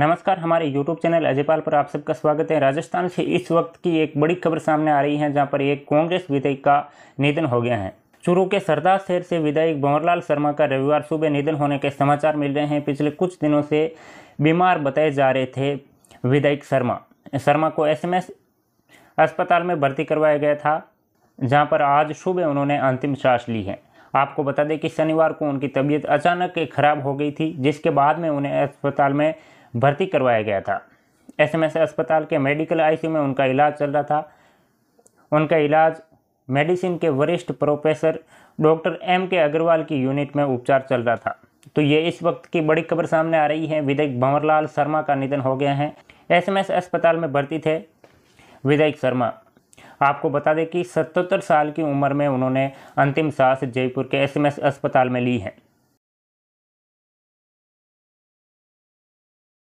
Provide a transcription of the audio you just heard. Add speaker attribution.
Speaker 1: नमस्कार हमारे YouTube channel Ajaypal पर आप सबका स्वागत है राजस्थान से इस वक्त की एक बड़ी खबर सामने आ रही है जहां पर एक कांग्रेस विधायक का निधन हो गया है चुरू के सरदार शहर से विधायक भंवरलाल शर्मा का रविवार सुबह निधन होने के समाचार मिल रहे हैं पिछले कुछ दिनों से बीमार बताए जा रहे थे विधायक शर्मा शर्मा को एसएमएस अस्पताल में भर्ती करवाया गया था जहाँ पर आज सुबह उन्होंने अंतिम सांस ली है आपको बता दें कि शनिवार को उनकी तबीयत अचानक खराब हो गई थी जिसके बाद में उन्हें अस्पताल में भर्ती करवाया गया था एसएमएस अस्पताल के मेडिकल आईसीयू में उनका इलाज चल रहा था उनका इलाज मेडिसिन के वरिष्ठ प्रोफेसर डॉक्टर एम के अग्रवाल की यूनिट में उपचार चल रहा था तो ये इस वक्त की बड़ी खबर सामने आ रही है विधायक भंवरलाल शर्मा का निधन हो गया है एसएमएस अस्पताल में भर्ती थे विधायक शर्मा आपको बता दें कि सतहत्तर साल की उम्र में उन्होंने अंतिम सांस जयपुर के एसएमएस
Speaker 2: अस्पताल में ली है